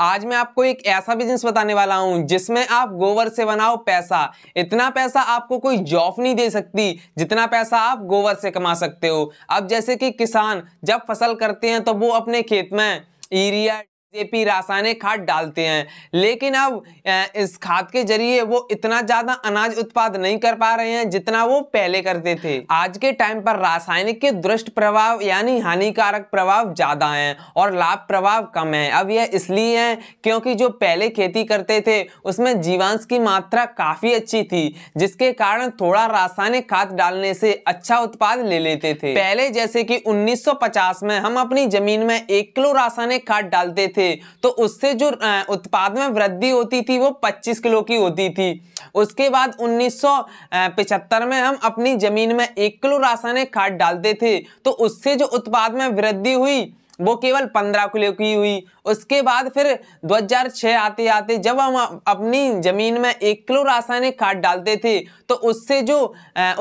आज मैं आपको एक ऐसा बिजनेस बताने वाला हूं जिसमें आप गोबर से बनाओ पैसा इतना पैसा आपको कोई जॉब नहीं दे सकती जितना पैसा आप गोबर से कमा सकते हो अब जैसे कि किसान जब फसल करते हैं तो वो अपने खेत में यूरिया पी रासायनिक खाद डालते हैं लेकिन अब इस खाद के जरिए वो इतना ज़्यादा अनाज उत्पाद नहीं कर पा रहे हैं जितना वो पहले करते थे आज के टाइम पर रासायनिक के दुष्ट प्रभाव यानी हानिकारक प्रभाव ज़्यादा हैं और लाभ प्रभाव कम है अब यह इसलिए है क्योंकि जो पहले खेती करते थे उसमें जीवांश की मात्रा काफ़ी अच्छी थी जिसके कारण थोड़ा रासायनिक खाद डालने से अच्छा उत्पाद ले लेते थे पहले जैसे कि 1950 में हम अपनी जमीन में एक किलो रासायनिक खाद डालते थे थे तो उससे जो उत्पाद में वृद्धि होती थी वो 25 किलो की होती थी उसके बाद 1975 में हम अपनी ज़मीन में एक किलो रासायनिक खाद डालते थे तो उससे जो उत्पाद में वृद्धि हुई वो केवल पंद्रह किलो की हुई उसके बाद फिर 2006 आते आते जब हम अपनी ज़मीन में एक किलो रासायनिक खाद डालते थे तो उससे जो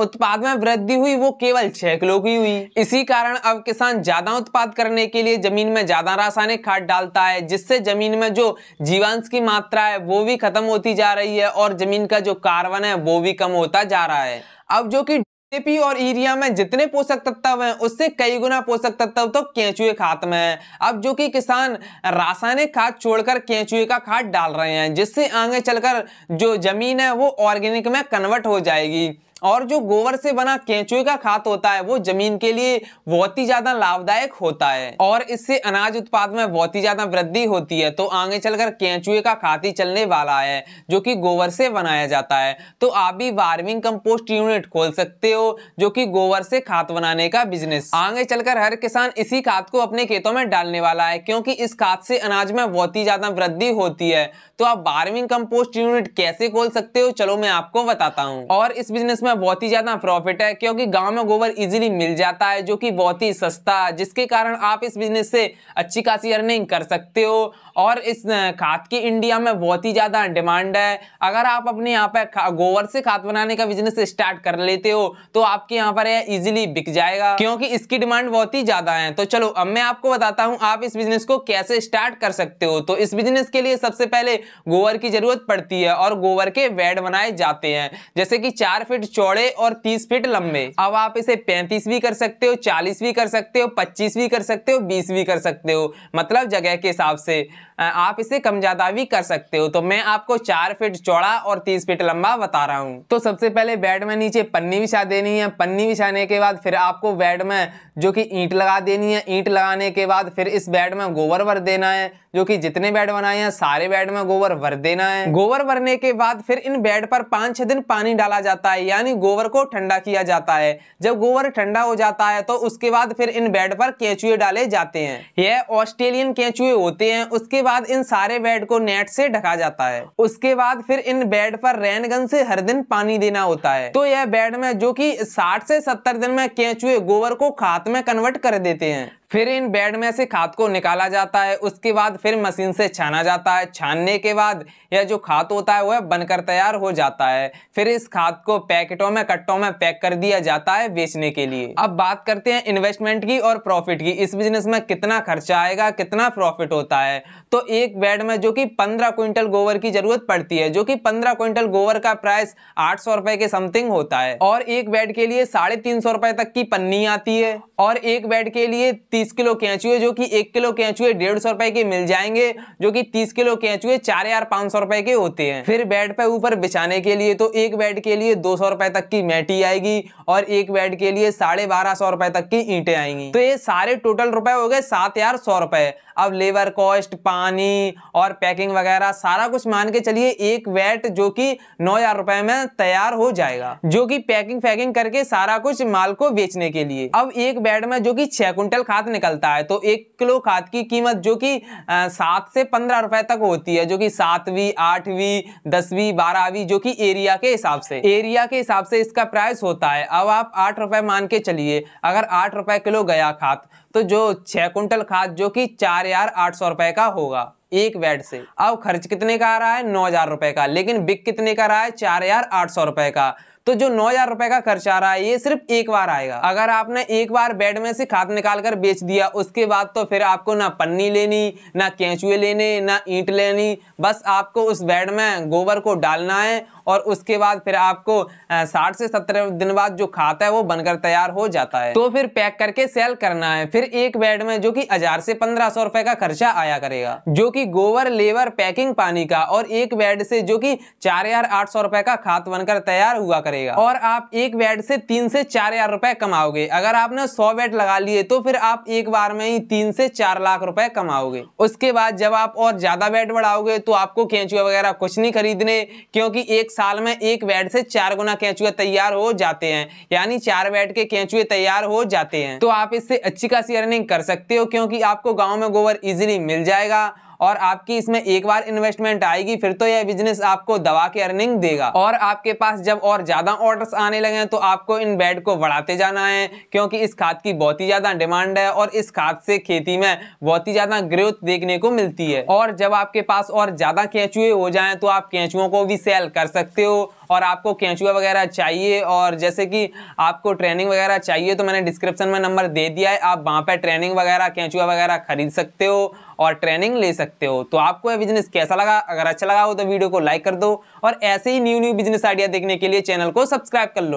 उत्पाद में वृद्धि हुई वो केवल छः किलो की हुई इसी कारण अब किसान ज़्यादा उत्पाद करने के लिए ज़मीन में ज़्यादा रासायनिक खाद डालता है जिससे ज़मीन में जो जीवांश की मात्रा है वो भी ख़त्म होती जा रही है और ज़मीन का जो कार्बन है वो भी कम होता जा रहा है अब जो कि पी और यूरिया में जितने पोषक तत्व हैं उससे कई गुना पोषक तत्व तो केंचुए खाद में है अब जो कि किसान रासायनिक खाद छोड़कर केंचुए का खाद डाल रहे हैं जिससे आगे चलकर जो जमीन है वो ऑर्गेनिक में कन्वर्ट हो जाएगी और जो गोबर से बना केंचुए का खाद होता है वो जमीन के लिए बहुत ही ज्यादा लाभदायक होता है और इससे अनाज उत्पाद में बहुत ही ज्यादा वृद्धि होती है तो आगे चलकर केंचुए का खाद ही चलने वाला है जो कि गोबर से बनाया जाता है तो आप भी वार्मिंग कंपोस्ट यूनिट खोल सकते हो जो कि गोबर से खाद बनाने का बिजनेस आगे चलकर हर किसान इसी खाद को अपने खेतों में डालने वाला है क्योंकि इस खाद से अनाज में बहुत ही ज्यादा वृद्धि होती है तो आप वार्मिंग कंपोस्ट यूनिट कैसे खोल सकते हो चलो मैं आपको बताता हूँ और इस बिजनेस में करना बहुत ही ज़्यादा प्रॉफिट है क्योंकि गांव में गोबर इजीली मिल जाता है जो कि बहुत ही सस्ता है जिसके कारण आप इस बिजनेस से अच्छी खासी अर्निंग कर सकते हो और इस खाद की इंडिया में बहुत ही ज़्यादा डिमांड है अगर आप अपने यहाँ पर गोबर से खाद बनाने का बिजनेस स्टार्ट कर लेते हो तो आपके यहाँ पर यह इजीली बिक जाएगा क्योंकि इसकी डिमांड बहुत ही ज़्यादा है तो चलो अब मैं आपको बताता हूँ आप इस बिजनेस को कैसे स्टार्ट कर सकते हो तो इस बिजनेस के लिए सबसे पहले गोबर की जरूरत पड़ती है और गोबर के वेड बनाए जाते हैं जैसे कि चार फीट चौड़े और तीस फीट लंबे अब आप इसे पैंतीस भी कर सकते हो चालीस भी कर सकते हो पच्चीस भी कर सकते हो बीस भी कर सकते हो मतलब जगह के हिसाब से आप इसे कम ज़्यादा भी कर सकते हो तो मैं आपको चार फीट चौड़ा और तीस फीट लंबा बता रहा हूँ तो सबसे पहले बेड में नीचे पन्नी बिछा देनी है पन्नी बिछाने के बाद फिर आपको बेड में जो कि ईंट लगा देनी है ईंट लगाने के बाद फिर इस बेड में गोबर भर देना है जो कि जितने बेड बनाए हैं सारे बेड में गोबर भर देना है गोबर भरने के बाद फिर इन बेड पर पांच छह दिन पानी डाला जाता है यानी गोबर को ठंडा किया जाता है जब गोबर ठंडा हो जाता है तो उसके बाद फिर इन बेड पर केंचुए डाले जाते हैं यह ऑस्ट्रेलियन कैचुए होते हैं उसके बाद इन सारे बेड को नेट से ढका जाता है उसके बाद फिर इन बेड पर रैनगन से हर दिन पानी देना होता है तो यह बेड में जो की साठ से सत्तर दिन में केंचुए गोबर को खाते में कन्वर्ट कर देते हैं फिर इन बेड में से खाद को निकाला जाता है उसके बाद फिर मशीन से छाना जाता है छानने के बाद यह जो खाद होता है वह बनकर तैयार हो जाता है फिर इस खाद को पैकेटों में कट्टों में पैक कर दिया जाता है बेचने के लिए अब बात करते हैं इन्वेस्टमेंट की और प्रॉफिट की इस बिजनेस में कितना खर्चा आएगा कितना प्रॉफिट होता है तो एक बेड में जो कि पंद्रह क्विंटल गोबर की जरूरत पड़ती है जो कि पंद्रह क्विंटल गोबर का प्राइस आठ सौ रुपए के समथिंग होता है और एक बेड के लिए साढ़े तीन सौ रुपए तक की पन्नी आती है और एक बेड के लिए तीस किलो कैचुए जो कि एक किलो कैचुए डेढ़ सौ रुपए के मिल जाएंगे जो कि तीस किलो कैचुए चार हजार पांच सौ रुपए के होते हैं फिर बेड पे ऊपर बिछाने के लिए तो एक बेड के लिए दो सौ रुपए तक की मैटी आएगी और एक बेड के लिए साढ़े बारह सौ रुपए तक की ईटे आएंगी तो ये सारे टोटल रुपए हो गए सात हजार सौ रुपए अब लेबर कॉस्ट पानी और पैकिंग वगैरह सारा कुछ मान के चलिए एक वेट जो कि नौ हजार रुपए में तैयार हो जाएगा जो कि पैकिंग फैकिंग करके सारा कुछ माल को बेचने के लिए अब एक बेड में जो कि छह कुंटल खाद खाद निकलता है तो एक किलो खाद की कीमत जो कि सात से पंद्रह रुपए तक होती है जो कि सातवीं आठवीं दसवीं बारहवीं जो कि एरिया के हिसाब से एरिया के हिसाब से इसका प्राइस होता है अब आप आठ रुपए मान के चलिए अगर आठ रुपए किलो गया खाद तो जो छः कुंटल खाद जो कि चार हजार आठ सौ रुपए का होगा एक बेड से अब खर्च कितने का आ रहा है नौ हजार रुपए का लेकिन बिक कितने का रहा है चार हजार आठ सौ रुपए का तो जो नौ हजार रुपए का खर्च आ रहा है ये सिर्फ एक बार आएगा अगर आपने एक बार बेड में से खाद निकाल कर बेच दिया उसके बाद तो फिर आपको ना पन्नी लेनी ना कैचुए लेने ना ईंट लेनी बस आपको उस बेड में गोबर को डालना है और उसके बाद फिर आपको साठ से सत्रह दिन बाद जो खाता है वो बनकर तैयार हो जाता है तो फिर पैक करके सेल करना है फिर एक बेड में जो कि हजार से पंद्रह सौ रुपए का खर्चा आया करेगा जो कि गोबर लेबर पैकिंग पानी का और एक बेड से जो कि चार हजार आठ सौ रुपए का खाद बनकर तैयार हुआ करेगा करेगा और आप एक वेट से तीन से चार हजार रुपए कमाओगे अगर आपने सौ वेट लगा लिए तो फिर आप एक बार में ही तीन से चार लाख रुपए कमाओगे उसके बाद जब आप और ज्यादा वेट बढ़ाओगे तो आपको कैचुआ वगैरह कुछ नहीं खरीदने क्योंकि एक साल में एक वेट से चार गुना कैचुआ तैयार हो जाते हैं यानी चार वेट के कैचुए तैयार हो जाते हैं तो आप इससे अच्छी खासी अर्निंग कर सकते हो क्योंकि आपको गाँव में गोबर इजिली मिल जाएगा और आपकी इसमें एक बार इन्वेस्टमेंट आएगी फिर तो यह बिजनेस आपको दवा के अर्निंग देगा और आपके पास जब और ज़्यादा ऑर्डर्स आने लगे तो आपको इन बेड को बढ़ाते जाना है क्योंकि इस खाद की बहुत ही ज़्यादा डिमांड है और इस खाद से खेती में बहुत ही ज़्यादा ग्रोथ देखने को मिलती है और जब आपके पास और ज़्यादा कैचुए हो जाए तो आप कैचुओं को भी सेल कर सकते हो और आपको कैंचुआ वगैरह चाहिए और जैसे कि आपको ट्रेनिंग वगैरह चाहिए तो मैंने डिस्क्रिप्शन में नंबर दे दिया है आप वहाँ पर ट्रेनिंग वगैरह कैंचुआ वगैरह खरीद सकते हो और ट्रेनिंग ले सकते हो तो आपको यह बिजनेस कैसा लगा अगर अच्छा लगा हो तो वीडियो को लाइक कर दो और ऐसे ही न्यू न्यू बिजनेस आइडिया देखने के लिए चैनल को सब्सक्राइब कर लो